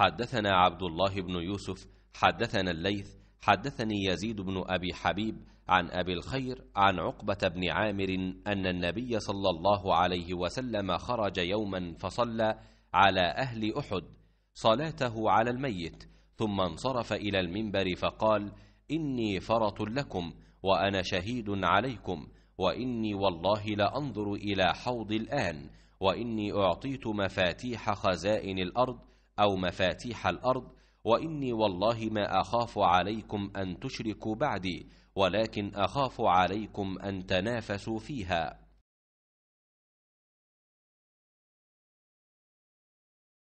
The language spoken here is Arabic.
حدثنا عبد الله بن يوسف حدثنا الليث حدثني يزيد بن ابي حبيب عن ابي الخير عن عقبه بن عامر ان النبي صلى الله عليه وسلم خرج يوما فصلى على اهل احد صلاته على الميت ثم انصرف الى المنبر فقال اني فرط لكم وانا شهيد عليكم واني والله لانظر الى حوض الان واني اعطيت مفاتيح خزائن الارض أو مفاتيح الأرض وإني والله ما أخاف عليكم أن تشركوا بعدي ولكن أخاف عليكم أن تنافسوا فيها